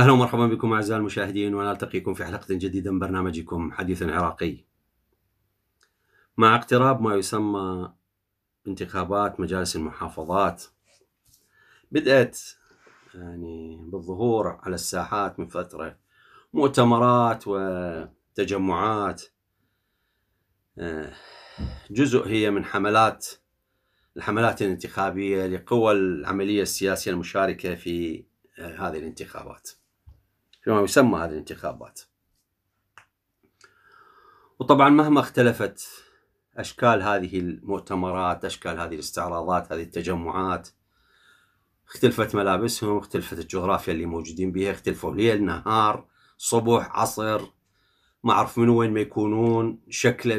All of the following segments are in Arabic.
اهلا ومرحبا بكم اعزائي المشاهدين ونلتقيكم في حلقه جديده من برنامجكم حديث عراقي. مع اقتراب ما يسمى انتخابات مجالس المحافظات بدات يعني بالظهور على الساحات من فتره مؤتمرات وتجمعات جزء هي من حملات الحملات الانتخابيه لقوى العمليه السياسيه المشاركه في هذه الانتخابات. فيما يسمى هذه الانتخابات وطبعا مهما اختلفت أشكال هذه المؤتمرات أشكال هذه الاستعراضات هذه التجمعات اختلفت ملابسهم اختلفت الجغرافيا اللي موجودين بها اختلفوا ليل نهار صبح عصر ما اعرف من وين ما يكونون شكله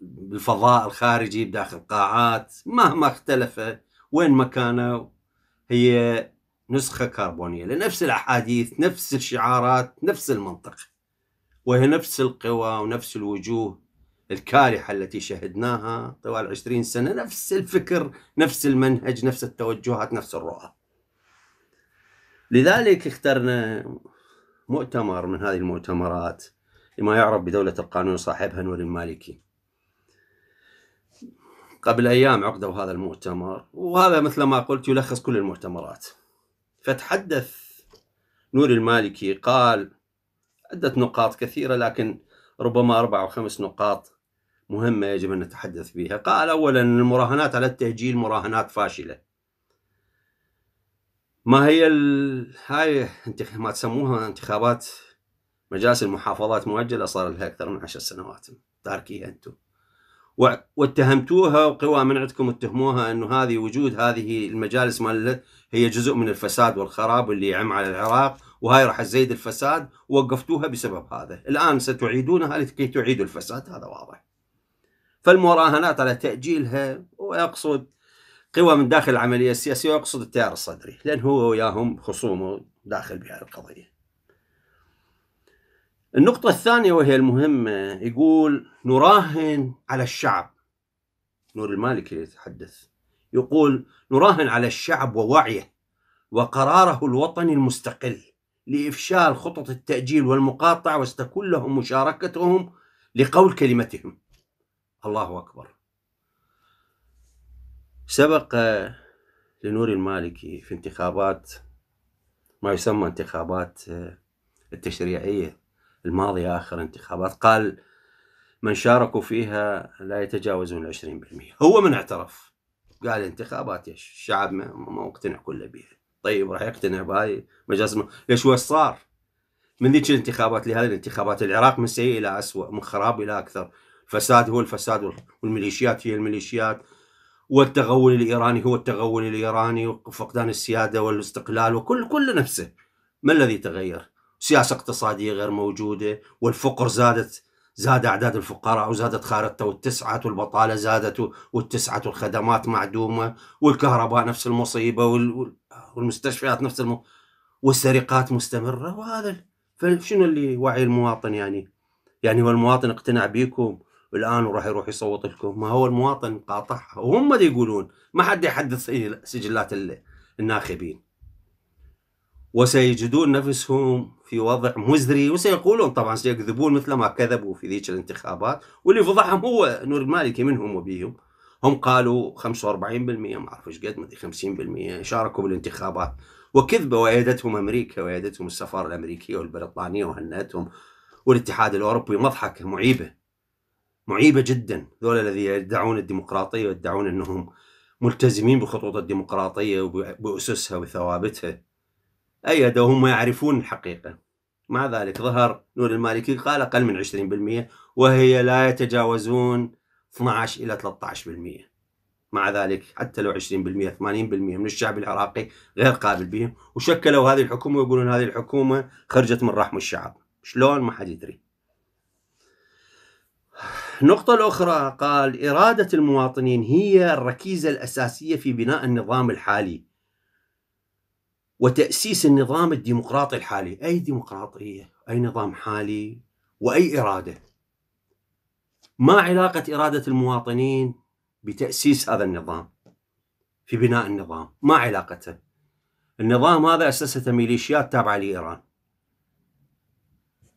بالفضاء الخارجي بداخل قاعات مهما اختلف وين مكانه هي نسخة كربونية لنفس الأحاديث نفس الشعارات نفس المنطق وهي نفس القوى ونفس الوجوه الكارحة التي شهدناها طوال عشرين سنة نفس الفكر نفس المنهج نفس التوجهات نفس الرؤى لذلك اخترنا مؤتمر من هذه المؤتمرات لما يعرف بدولة القانون صاحبها نور المالكي قبل أيام عقدوا هذا المؤتمر وهذا مثل ما قلت يلخص كل المؤتمرات فتحدث نور المالكي قال عدة نقاط كثيرة لكن ربما أربع أو خمس نقاط مهمة يجب أن نتحدث بها قال أولا المراهنات على التأجيل مراهنات فاشلة ما هي ال... هاي ما تسموها انتخابات مجالس المحافظات مؤجلة صار لها أكثر من عشر سنوات تاركيها أنتم واتهمتوها وقوى من عندكم اتهموها انه هذه وجود هذه المجالس مال هي جزء من الفساد والخراب اللي يعم على العراق وهاي راح تزيد الفساد ووقفتوها بسبب هذا الان ستعيدونها لكي تعيدوا الفساد هذا واضح فالمراهنات على تاجيلها ويقصد قوى من داخل العمليه السياسيه ويقصد التيار الصدري لان هو وياهم خصومه داخل بهذه القضيه النقطة الثانية وهي المهمة آه، يقول نراهن على الشعب نور المالكي يتحدث يقول نراهن على الشعب ووعيه وقراره الوطني المستقل لإفشال خطط التأجيل والمقاطعة واستكون لهم مشاركتهم لقول كلمتهم الله أكبر سبق آه، لنور المالكي في انتخابات ما يسمى انتخابات آه، التشريعية الماضية آخر انتخابات قال من شاركوا فيها لا يتجاوزون العشرين بالمئة هو من اعترف قال انتخابات ايش الشعب ما, مقتنع كله بها طيب راح يقتنع بهاي مجلس ليش وش صار من ذيك الانتخابات لهذه الانتخابات العراق من سيء الى اسوء من خراب الى اكثر فساد هو الفساد والميليشيات هي الميليشيات والتغول الايراني هو التغول الايراني وفقدان السياده والاستقلال وكل كل نفسه ما الذي تغير؟ سياسة اقتصادية غير موجودة والفقر زادت زاد أعداد الفقراء وزادت خارطة والتسعة والبطالة زادت والتسعة والخدمات معدومة والكهرباء نفس المصيبة والمستشفيات نفس الم... والسرقات مستمرة وهذا فشنو اللي وعي المواطن يعني يعني هو المواطن اقتنع بيكم الآن وراح يروح يصوت لكم ما هو المواطن قاطعها وهم اللي يقولون ما حد يحدث سجلات الناخبين وسيجدون نفسهم في وضع مزري وسيقولون طبعا سيكذبون مثل ما كذبوا في ذيك الانتخابات واللي فضحهم هو نور المالكي منهم وبيهم هم قالوا 45% ما اعرف ايش قد 50% شاركوا بالانتخابات وكذبه وايدتهم امريكا وايدتهم السفاره الامريكيه والبريطانيه وهنتهم والاتحاد الاوروبي مضحكه معيبه معيبه جدا ذولا الذين يدعون الديمقراطيه ويدعون انهم ملتزمين بخطوط الديمقراطيه وباسسها وثوابتها أيدهم يعرفون الحقيقة مع ذلك ظهر نور المالكي قال أقل من 20% وهي لا يتجاوزون 12 إلى 13% مع ذلك حتى لو 20% 80% من الشعب العراقي غير قابل بهم وشكلوا هذه الحكومة ويقولون هذه الحكومة خرجت من رحم الشعب شلون ما حد يدري النقطة الأخرى قال إرادة المواطنين هي الركيزة الأساسية في بناء النظام الحالي وتأسيس النظام الديمقراطي الحالي أي ديمقراطية أي نظام حالي وأي إرادة ما علاقة إرادة المواطنين بتأسيس هذا النظام في بناء النظام ما علاقته النظام هذا أسسته ميليشيات تابعة لإيران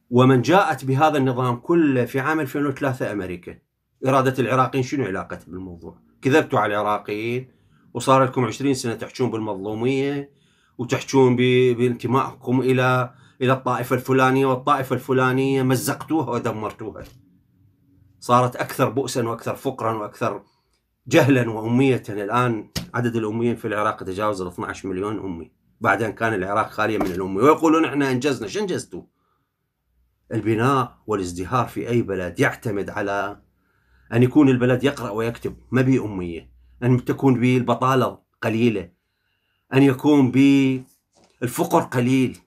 ومن جاءت بهذا النظام كله في عام 2003 أمريكا إرادة العراقيين شنو علاقتها بالموضوع كذبتوا على العراقيين وصار لكم 20 سنة تحجون بالمظلومية وتحجون بانتمائكم الى الى الطائفه الفلانيه والطائفه الفلانيه مزقتوها ودمرتوها. صارت اكثر بؤسا واكثر فقرا واكثر جهلا واميه الان عدد الاميين في العراق تجاوز ال 12 مليون امي بعد ان كان العراق خاليا من الامي ويقولون احنا انجزنا شو انجزتوا؟ البناء والازدهار في اي بلد يعتمد على ان يكون البلد يقرا ويكتب ما بي اميه ان تكون به البطاله قليله أن يكون ب الفقر قليل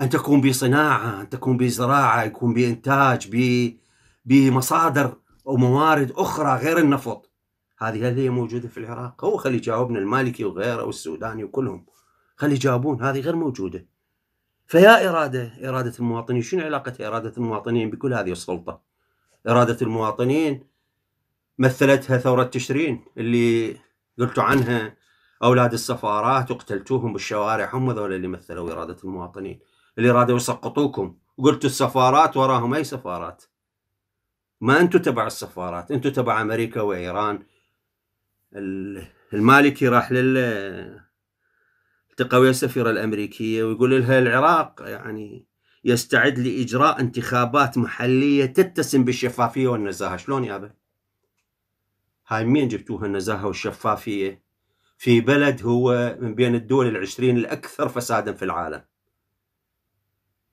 أن تكون بصناعة أن تكون بزراعة أن يكون بإنتاج إنتاج بمصادر وموارد أخرى غير النفط هذه هل هي موجودة في العراق هو خلي جاوبنا المالكي وغيره والسوداني وكلهم خلي جاوبون هذه غير موجودة فيا إرادة إرادة المواطنين شنو علاقة إرادة المواطنين بكل هذه السلطة إرادة المواطنين مثلتها ثورة تشرين اللي قلتوا عنها اولاد السفارات وقتلتوهم بالشوارع هم ذول اللي مثلوا اراده المواطنين اللي رادوا يسقطوكم وقلتوا السفارات وراهم اي سفارات ما انتم تبع السفارات انتم تبع امريكا وايران المالكي راح لل التقى السفيرة الأمريكية ويقول لها العراق يعني يستعد لإجراء انتخابات محلية تتسم بالشفافية والنزاهة شلون يابا هاي مين جبتوها النزاهة والشفافية في بلد هو من بين الدول العشرين الأكثر فسادا في العالم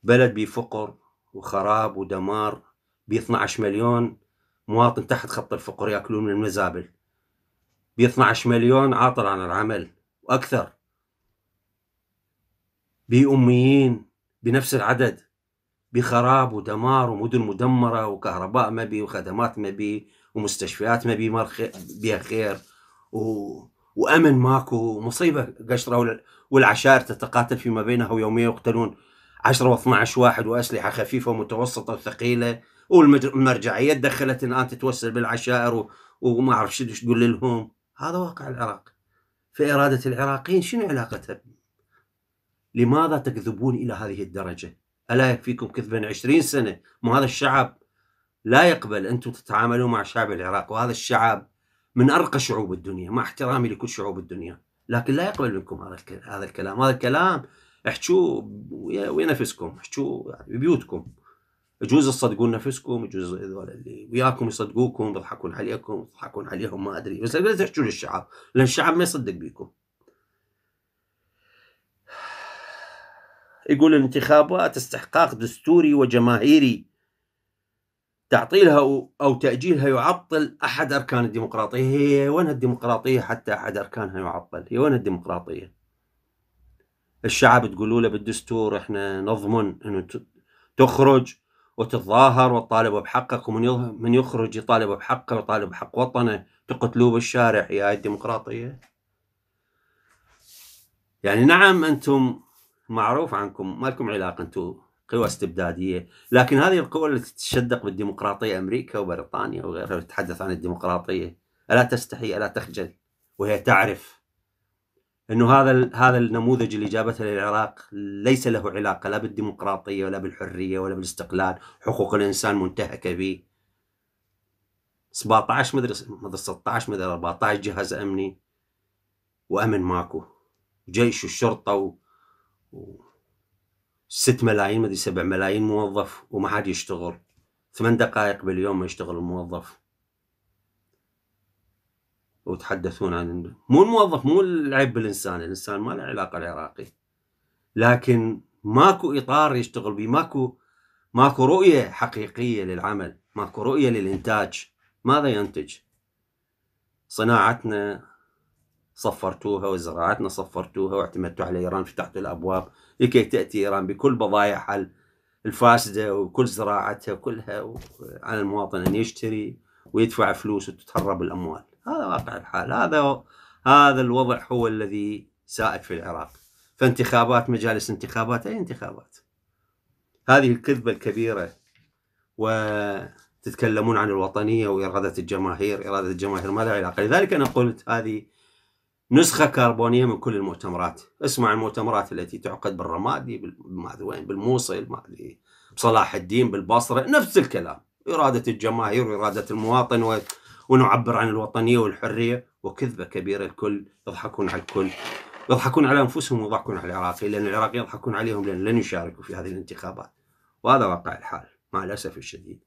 بلد بفقر وخراب ودمار ب 12 مليون مواطن تحت خط الفقر ياكلون من المزابل ب 12 مليون عاطل عن العمل واكثر بأميين بنفس العدد بخراب ودمار ومدن مدمرة وكهرباء ما بي وخدمات ما بي ومستشفيات ما بي بيها خير و وأمن ماكو مصيبة قشرة والعشائر تتقاتل فيما بينها ويوميا يقتلون 10 و12 واحد وأسلحة خفيفة ومتوسطة وثقيلة والمرجعية تدخلت الآن تتوسل بالعشائر وما أعرف شو تقول لهم هذا واقع العراق فإرادة العراقيين شنو علاقتها لماذا تكذبون إلى هذه الدرجة ألا يكفيكم كذبا 20 سنة ما هذا الشعب لا يقبل أنتم تتعاملون مع شعب العراق وهذا الشعب من ارقى شعوب الدنيا مع احترامي لكل شعوب الدنيا لكن لا يقبل منكم هذا هذا الكلام هذا الكلام احكوا ويا نفسكم يعني ببيوتكم يجوز تصدقون نفسكم يجوز اللي وياكم يصدقوكم يضحكون عليكم يضحكون عليهم ما ادري بس لا تحجوا للشعب لان الشعب ما يصدق بيكم يقول الانتخابات استحقاق دستوري وجماهيري تعطيلها أو تأجيلها يعطل أحد أركان الديمقراطية هي وين الديمقراطية حتى أحد أركانها يعطل هي وين الديمقراطية الشعب تقولوا له بالدستور احنا نضمن انه تخرج وتتظاهر وتطالب بحقك ومن من يخرج يطالب بحقه ويطالب بحق وطنه تقتلوه بالشارع يا الديمقراطية يعني نعم أنتم معروف عنكم ما لكم علاقة أنتم قوى استبداديه، لكن هذه القوى التي تتشدق بالديمقراطيه امريكا وبريطانيا وغيرها تتحدث عن الديمقراطيه، الا تستحي الا تخجل وهي تعرف انه هذا هذا النموذج اللي جابته للعراق ليس له علاقه لا بالديمقراطيه ولا بالحريه ولا بالاستقلال، حقوق الانسان منتهكه به. 17 مدري 16 مدري 14 جهاز امني وامن ماكو جيش والشرطه و... و... ست ملايين مدري سبع ملايين موظف وما حد يشتغل ثمان دقائق باليوم ما يشتغل الموظف وتحدثون عن مو الموظف مو العيب بالانسان الانسان ما له علاقه العراقي لكن ماكو اطار يشتغل به ماكو ماكو رؤيه حقيقيه للعمل ماكو رؤيه للانتاج ماذا ينتج صناعتنا صفرتوها وزراعتنا صفرتوها واعتمدتوا على إيران فتحتوا الأبواب لكي تأتي إيران بكل بضائعها الفاسدة وكل زراعتها كلها على المواطن أن يشتري ويدفع فلوس وتتهرب الأموال هذا واقع الحال هذا هذا الوضع هو الذي سائد في العراق فانتخابات مجالس انتخابات أي انتخابات هذه الكذبة الكبيرة وتتكلمون عن الوطنية وإرادة الجماهير إرادة الجماهير ما لها علاقة لذلك أنا قلت هذه نسخة كربونية من كل المؤتمرات اسمع المؤتمرات التي تعقد بالرمادي بالمعذوين بالموصل بصلاح الدين بالبصرة نفس الكلام إرادة الجماهير وإرادة المواطن و... ونعبر عن الوطنية والحرية وكذبة كبيرة الكل يضحكون على الكل يضحكون على أنفسهم ويضحكون على العراقيين لأن العراقيين يضحكون عليهم لأن لن يشاركوا في هذه الانتخابات وهذا واقع الحال مع الأسف الشديد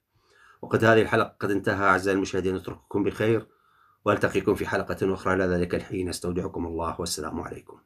وقد هذه الحلقة قد انتهى أعزائي المشاهدين اترككم بخير والتقيكم في حلقه اخرى الى ذلك الحين استودعكم الله والسلام عليكم.